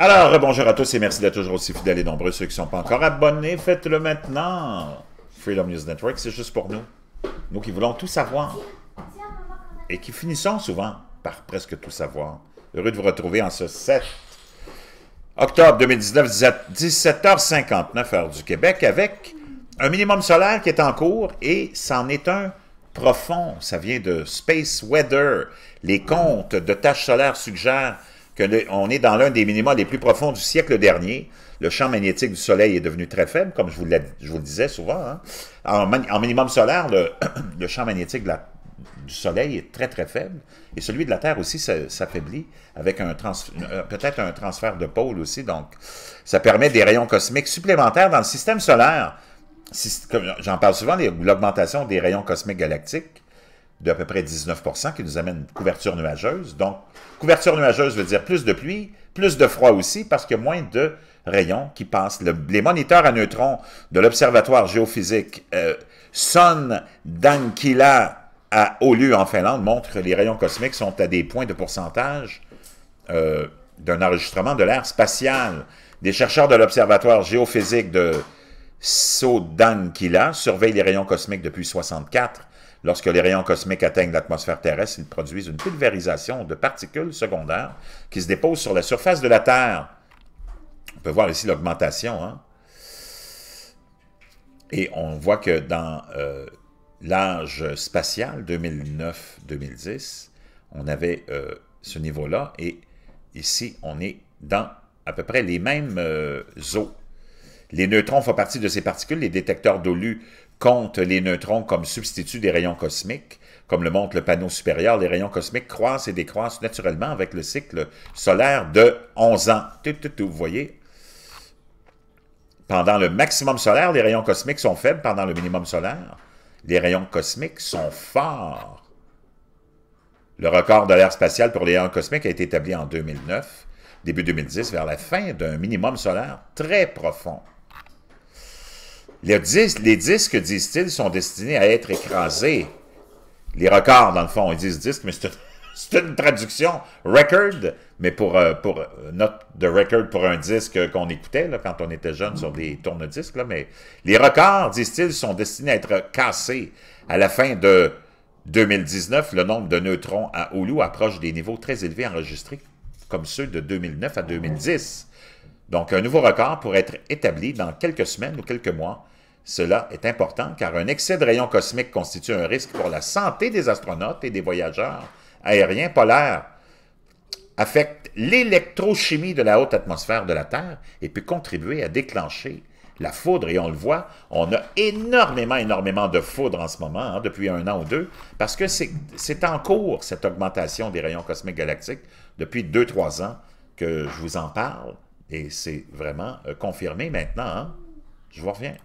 Alors, bonjour à tous et merci d'être toujours aussi fidèles et nombreux. Ceux qui ne sont pas encore abonnés, faites-le maintenant. Freedom News Network, c'est juste pour nous. Nous qui voulons tout savoir et qui finissons souvent par presque tout savoir. Heureux de vous retrouver en ce 7 octobre 2019, 17h59 heure du Québec, avec un minimum solaire qui est en cours et c'en est un profond. Ça vient de Space Weather. Les comptes de tâches solaires suggèrent on est dans l'un des minima les plus profonds du siècle dernier. Le champ magnétique du Soleil est devenu très faible, comme je vous, le disais souvent. Hein. En, minimum solaire, le, champ magnétique du Soleil est très, très faible. Et celui de la Terre aussi s'affaiblit avec euh, peut-être un transfert de pôle aussi. Donc, ça permet des rayons cosmiques supplémentaires dans le système solaire. J'en parle souvent, l'augmentation des rayons cosmiques galactiques d'à peu près 19 qui nous amène couverture nuageuse. Donc, couverture nuageuse veut dire plus de pluie, plus de froid aussi, parce qu'il y a moins de rayons qui passent. les moniteurs à neutrons de l'Observatoire géophysique euh, Son Dankila à Oulu, en Finlande, montrent que les rayons cosmiques sont à des points de pourcentage euh, d'un enregistrement de l'air spatial. Des chercheurs de l'Observatoire géophysique de d'Ankila surveillent les rayons cosmiques depuis 64 Lorsque les rayons cosmiques atteignent l'atmosphère terrestre, ils produisent une pulvérisation de particules secondaires qui se déposent sur la surface de la Terre. On peut voir ici l'augmentation. Hein. Et on voit que dans euh, l'âge spatial 2009-2010, on avait euh, ce niveau-là. Et ici, on est dans à peu près les mêmes euh, eaux les neutrons font partie de ces particules. Les détecteurs d'Olu comptent les neutrons comme substitut des rayons cosmiques. Comme le montre le panneau supérieur, les rayons cosmiques croissent et décroissent naturellement avec le cycle solaire de 11 ans. Vous voyez? Pendant le maximum solaire, les rayons cosmiques sont faibles. Pendant le minimum solaire, les rayons cosmiques sont forts. Le record de l'air spatiale pour les rayons cosmiques a été établi en 2009, début 2010, vers la fin d'un minimum solaire très profond. Les, disques, disent-ils, sont destinés à être écrasés. Les records, dans le fond, ils disent disques, mais c'est une traduction record, mais pour, euh, pour euh, note de record pour un disque qu'on écoutait quand on était jeune sur des tourne-disques. mais les records, disent-ils, sont destinés à être cassés. À la fin de 2019, le nombre de neutrons à Oulu approche des niveaux très élevés enregistrés, comme ceux de 2009 à 2010. Donc, un nouveau record pourrait être établi dans quelques semaines ou quelques mois cela est important car un excès de rayons cosmiques constitue un risque pour la santé des astronautes et des voyageurs aériens polaires, affecte l'électrochimie de la haute atmosphère de la Terre et peut contribuer à déclencher la foudre. Et on le voit, on a énormément, énormément de foudre en ce moment, hein, depuis un an ou deux, parce que c'est en cours, cette augmentation des rayons cosmiques galactiques, depuis deux, trois ans que je vous en parle. Et c'est vraiment euh, confirmé maintenant. Hein. Je vous reviens.